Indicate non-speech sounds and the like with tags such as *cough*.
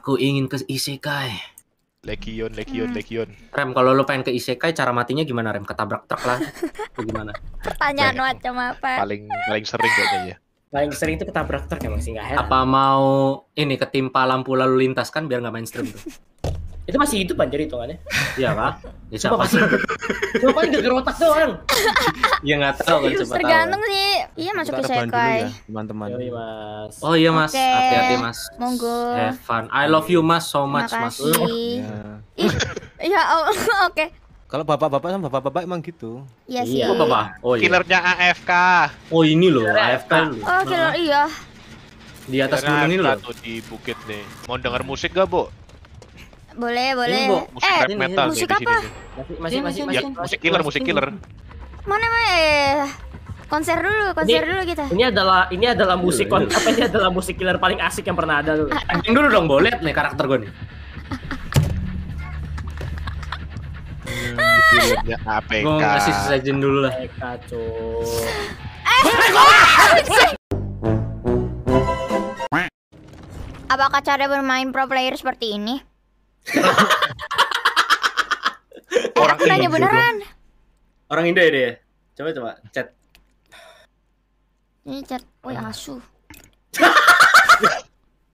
Aku ingin ke Isekai. Lekion, Lekion, hmm. Lekion. Rem, kalau lo pengen ke Isekai, cara matinya gimana Rem? Ketabrak truk lah? gimana? Pertanyaan macam apa? Paling paling sering kayaknya. Paling sering itu ketabrak truk emang ya, sih nggak heran. Apa mau ini ketimpa lampu lalu lintas kan biar nggak mainstream tuh? itu masih hidup anjir hitungannya? Iya pak. Ya, siapa sih? Coba paling geger otak doang. Iya *laughs* nggak tahu kan coba Tergantung sih. Iya masuk ke Sekai. Ya, teman-teman. Oh iya Mas, hati-hati Mas. Monggo. Have fun. I love you Mas so much Mas. Yeah. ya oh, *laughs* oke. Kalau bapak-bapak sama bapak-bapak emang gitu. Iya, iya sih. Oh, bapak? Oh iya. Killernya AFK. Oh ini loh, AFK loh. Oh killer iya. Di atas gunung ini loh. Di bukit nih. Mau denger musik gak, Bu? Boleh, boleh. Ini, musik eh, metal musik nih, apa? Masih, masih, masih, masih, ya, musik killer, musik killer. Mana mana? Eh, konser dulu, konser ini, dulu kita. Ini adalah ini adalah musik kon apa ini adalah musik killer paling asik yang pernah ada dulu. Acting ah, ah. dulu dong, boleh nih karakter gue nih. Ya, gue ngasih sesajen dulu lah. Eh, *laughs* apakah cara bermain pro player seperti ini? *laughs* orang aku nanya beneran. Orang Indo ya dia? Coba coba chat. Ini chat. Woi, asu. *laughs*